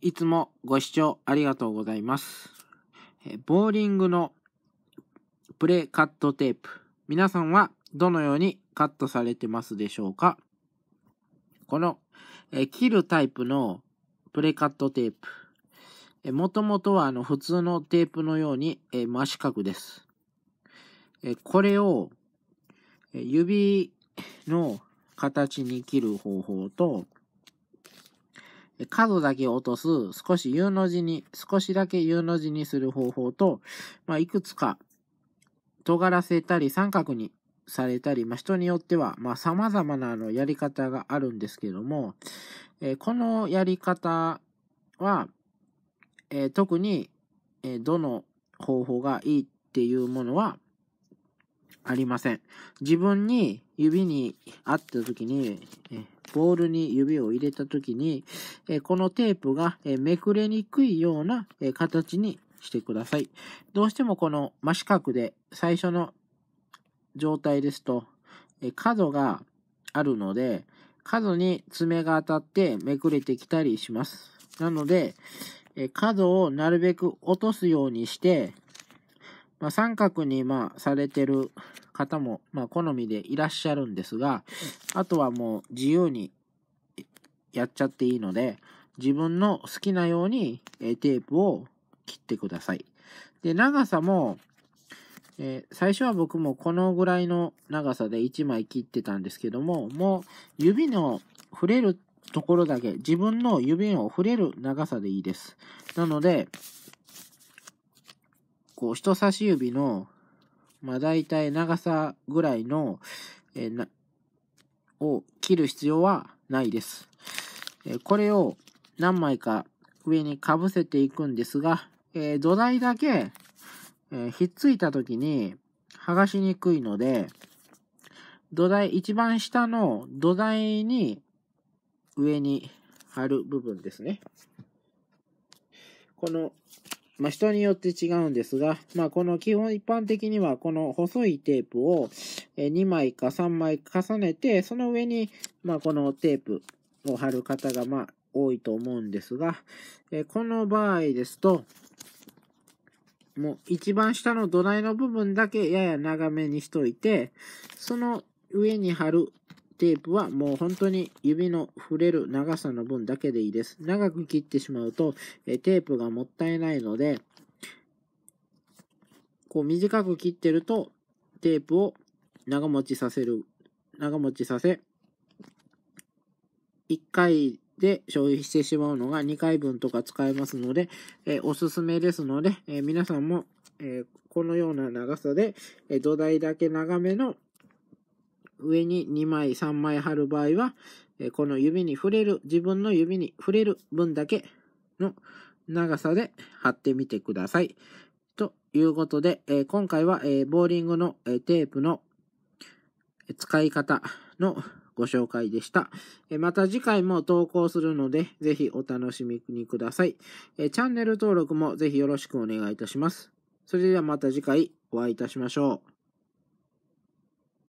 いつもご視聴ありがとうございます。ボーリングのプレカットテープ。皆さんはどのようにカットされてますでしょうかこの切るタイプのプレカットテープ。もともとはあの普通のテープのように真四角です。これを指の形に切る方法と、角だけ落とす、少し U の字に、少しだけ U の字にする方法と、まあ、いくつか尖らせたり三角にされたり、まあ、人によっては、まあ、様々なあのやり方があるんですけども、えー、このやり方は、えー、特に、えー、どの方法がいいっていうものはありません。自分に指に合った時に、えーボールに指を入れたときに、えこのテープが、えめくれにくいような、え形にしてください。どうしてもこの真四角で最初の状態ですと、え角があるので、角に爪が当たってめくれてきたりします。なので、え角をなるべく落とすようにして、まあ、三角にまあされてる方もまあ好みでいらっしゃるんですが、あとはもう自由にやっちゃっていいので、自分の好きなようにテープを切ってください。で、長さも、えー、最初は僕もこのぐらいの長さで1枚切ってたんですけども、もう指の触れるところだけ、自分の指を触れる長さでいいです。なので、こう、人差し指の、まあ、大体長さぐらいの、えー、な、を切る必要はないです。えー、これを何枚か上にかぶせていくんですが、えー、土台だけ、えひっついた時に剥がしにくいので、土台、一番下の土台に上に貼る部分ですね。このまあ、人によって違うんですが、まあ、この基本一般的にはこの細いテープを2枚か3枚重ねて、その上に、まあ、このテープを貼る方が、まあ、多いと思うんですが、えこの場合ですと、もう一番下の土台の部分だけやや長めにしといて、その上に貼るテープはもう本当に指の触れる長さの分だけでいいです。長く切ってしまうと、えテープがもったいないので、こう短く切ってるとテープを長持ちさせる、長持ちさせ、1回で消費してしまうのが2回分とか使えますので、えおすすめですので、え皆さんも、えこのような長さで、え土台だけ長めの上に2枚3枚貼る場合は、この指に触れる、自分の指に触れる分だけの長さで貼ってみてください。ということで、え今回は、えボーリングの、えテープの使い方のご紹介でした。また次回も投稿するので、ぜひお楽しみにください。えチャンネル登録もぜひよろしくお願いいたします。それではまた次回お会いいたしましょう。